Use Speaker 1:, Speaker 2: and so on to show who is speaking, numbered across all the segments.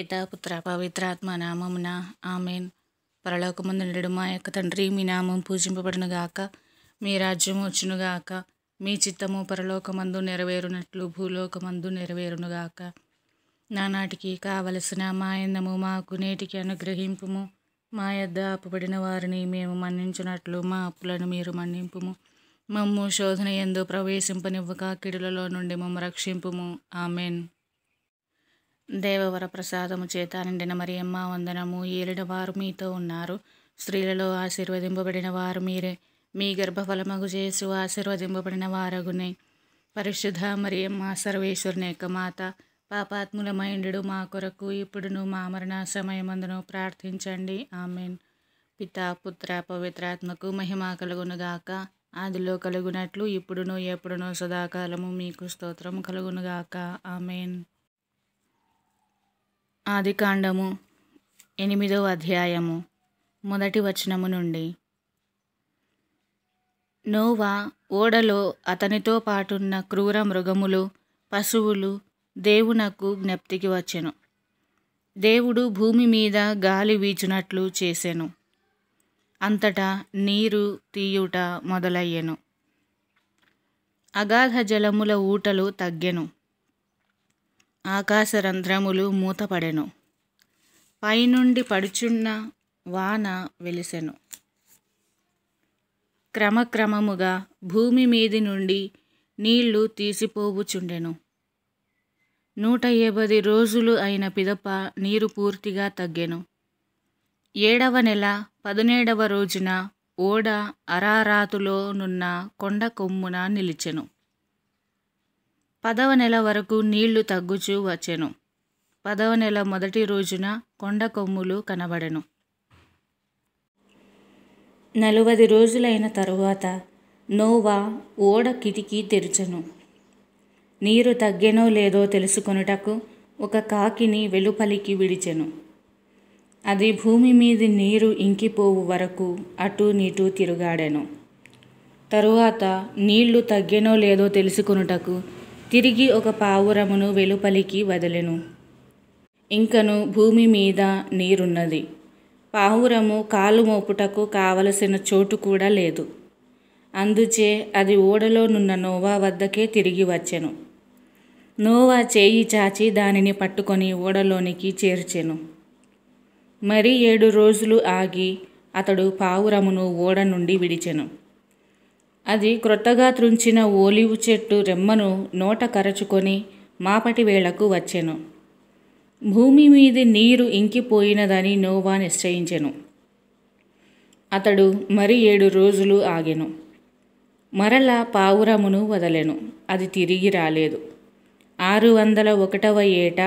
Speaker 1: పితాపుత్ర పవిత్రాత్మ నామమున ఆమెన్ పరలోకముందు నిడు మా యొక్క తండ్రి మీ నామం పూజింపబడునుగాక మీ రాజ్యం వచ్చునుగాక మీ చిత్తము పరలోకమందు నెరవేరునట్లు భూలోకమందు నెరవేరునుగాక నానాటికి కావలసిన మా ఎందము మాకు నేటికి అనుగ్రహింపుము మా యొద్ద అప్పుబడిన వారిని మేము మన్నించినట్లు మా అప్పులను మీరు మన్నింపుము మమ్ము శోధన ఎందు ప్రవేశింపనివ్వక కిడులలో నుండి మమ్మ రక్షింపుము ఆమెన్ దేవవర ప్రసాదము చేత నిండిన మరియమ్మ వందనము ఏలిన వారు మీతో ఉన్నారు స్త్రీలలో ఆశీర్వదింపబడిన వారు మీరే మీ గర్భఫలమగు చేసు ఆశీర్వదింపబడిన వారగునే పరిశుద్ధ మరియమ్మ సర్వేశ్వరుని యొక్క మాత మైండు మా కొరకు ఇప్పుడును మా మరణ సమయమందును ప్రార్థించండి ఆమెన్ పిత పుత్ర పవిత్రాత్మకు మహిమ కలుగునుగాక ఆదిలో కలుగునట్లు ఇప్పుడును ఎప్పుడునో సదాకాలము మీకు స్తోత్రము కలుగునుగాక ఆమెన్ ఆదికాండము ఎనిమిదవ అధ్యాయము మొదటి వచనము నుండి నోవా ఓడలో అతనితో పాటున్న క్రూర మృగములు పశువులు దేవునకు జ్ఞప్తికి వచ్చెను దేవుడు భూమి మీద గాలి వీచినట్లు చేసెను అంతటా నీరు తీయుట మొదలయ్యెను అగాధ జలముల ఊటలు తగ్గెను ఆకాశరంధ్రములు మూతపడెను పైనుండి పడుచున్న వాన వెలిసెను క్రమక్రమముగా భూమి మీది నుండి నీళ్లు తీసిపోవుచుండెను నూట ఎవది రోజులు అయిన పిదప నీరు పూర్తిగా తగ్గెను ఏడవ నెల పదిహేడవ రోజున ఓడ అరారాతులోనున్న కొండ కొమ్మున నిలిచెను పదవ నెల వరకు నీళ్లు తగ్గుచూ వచ్చెను పదవ నెల మొదటి రోజున కొండ కొమ్ములు కనబడెను నలువది రోజులైన తరువాత నోవా ఓడ కిటికీ తెరిచెను నీరు తగ్గెనో లేదో తెలుసుకొనుటకు ఒక కాకిని వెలుపలికి విడిచెను అది భూమి మీద నీరు ఇంకిపోవు వరకు అటు నీటు తిరుగాడెను తరువాత నీళ్లు తగ్గెనో లేదో తెలుసుకొనుటకు తిరిగి ఒక పావురమును వెలుపలికి వదిలెను ఇంకను భూమి మీద నీరున్నది పావురము కాలు మోపుటకు కావలసిన చోటు కూడా లేదు అందుచే అది ఓడలోనున్న నోవా వద్దకే తిరిగి వచ్చెను నోవా చేయి చాచి దానిని పట్టుకొని ఓడలోనికి చేర్చెను మరి ఏడు రోజులు ఆగి అతడు పావురమును ఓడ నుండి విడిచెను అది క్రొత్తగా త్రుంచిన ఓలివు చెట్టు రెమ్మను నోట కరచుకొని మాపటి వేళకు వచ్చెను భూమి మీద నీరు ఇంకిపోయినదని నోవా నిశ్చయించెను అతడు మరి ఏడు రోజులు ఆగెను మరలా పావురమును వదలెను అది తిరిగి రాలేదు ఆరు వందల ఒకటవ ఏట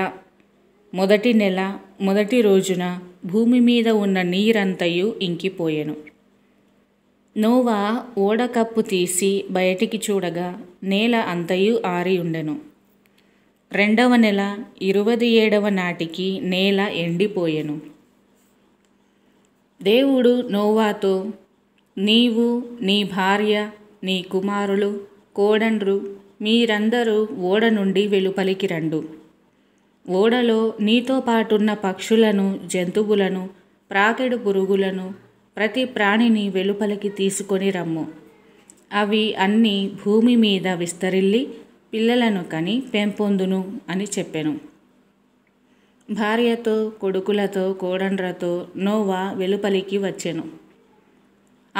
Speaker 1: మొదటి నెల మొదటి రోజున భూమి మీద ఉన్న నీరంతయు ఇంకిపోయెను నోవా ఓడకప్పు తీసి బయటికి చూడగా నేల అంతయు ఆరి ఉండెను రెండవ నెల ఇరవై ఏడవ నాటికి నేల ఎండిపోయెను దేవుడు నోవాతో నీవు నీ భార్య నీ కుమారులు కోడండ్రు మీరందరూ ఓడ నుండి వెలుపలికి రండు ఓడలో నీతో పాటున్న పక్షులను జంతువులను ప్రాకెడు పురుగులను ప్రతి ప్రాణిని వెలుపలికి తీసుకొని రమ్ము అవి అన్నీ భూమి మీద విస్తరిల్లి పిల్లలను కని పెంపొందును అని చెప్పెను భార్యతో కొడుకులతో కోడండ్రతో నోవా వెలుపలికి వచ్చెను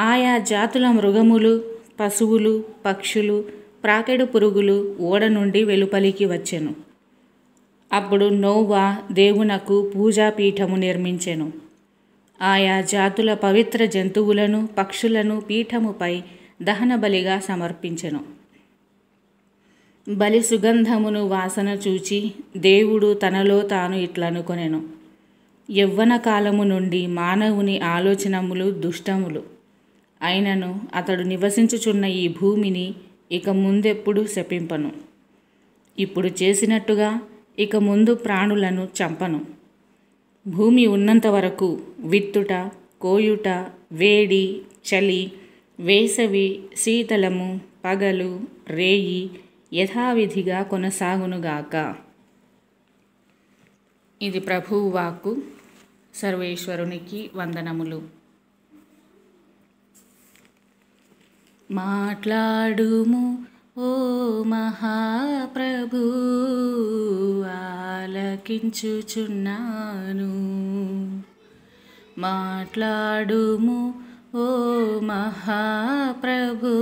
Speaker 1: ఆయా జాతుల మృగములు పశువులు పక్షులు ప్రాకెడు పురుగులు ఓడ నుండి వెలుపలికి వచ్చెను అప్పుడు నోవా దేవునకు పూజాపీఠము నిర్మించెను ఆయా జాతుల పవిత్ర జంతువులను పక్షులను పీఠముపై దహనబలిగా సమర్పించెను బలి సుగంధమును వాసన చూచి దేవుడు తనలో తాను ఇట్లనుకొనెను యవ్వన కాలము నుండి మానవుని ఆలోచనములు దుష్టములు అయినను అతడు నివసించుచున్న ఈ భూమిని ఇక ముందెప్పుడు శపింపను ఇప్పుడు చేసినట్టుగా ఇక ముందు ప్రాణులను చంపను భూమి ఉన్నంత వరకు విత్తుట కోయుట వేడి చలి వేసవి శీతలము పగలు రేయి యథావిధిగా కొనసాగునుగాక ఇది ప్రభువు వాక్కు సర్వేశ్వరునికి వందనములు మాట్లాడుము ఓ మహాప్రభు ఆలకించుచున్నాను మాట్లాడుము ఓ మహాప్రభు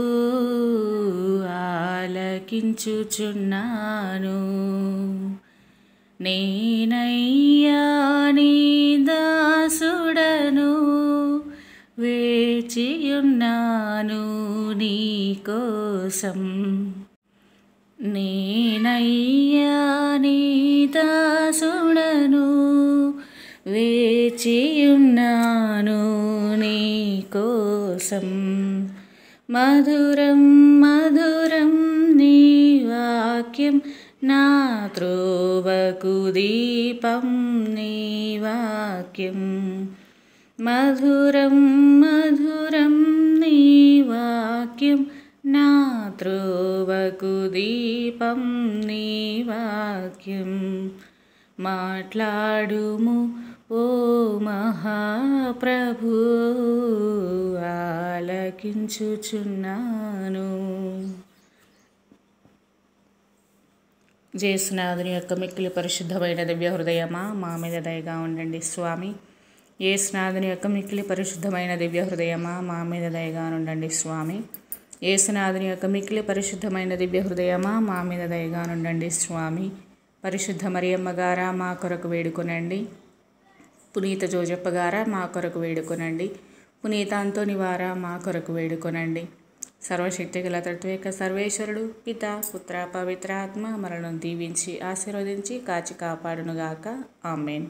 Speaker 1: ఆలకించుచున్నాను నేనయ్యా నీ దాసుడను వేచియున్నాను నీ కోసం నేనయ్యా నీ దాసుడను వేచియున్నాను నీ కోసం మధురం మధురం నీ వాక్యం నా త్రోవకు దీపం నీ వాక్యం മധുരം മധുരം നീ വാക്യം നാ మాతృవకు దీపం నీ వాక్యం మాట్లాడుము ఓ మహాప్రభు ఆలకించుచున్నాను జయసునాథుని యొక్క మిక్కిలి పరిశుద్ధమైన దివ్య హృదయమా మా మీద దయగా ఉండండి స్వామి స్నాథుని యొక్క మిక్కిలి పరిశుద్ధమైన దివ్య హృదయమా మా మీద దయగా ఉండండి స్వామి ఏసునాథుని యొక్క మిక్కిలి పరిశుద్ధమైన దివ్య హృదయమా మా మీద దయగానుండండి స్వామి పరిశుద్ధ మరియమ్మ గారా మా కొరకు వేడుకొనండి పునీత జోజప్ప గారా మా కొరకు వేడుకొనండి పునీత అంతోని వారా మా కొరకు వేడుకొనండి సర్వశక్తి గల తత్వేక సర్వేశ్వరుడు పిత పుత్ర పవిత్రాత్మ మరణం దీవించి ఆశీర్వదించి కాచి కాపాడునుగాక ఆమెన్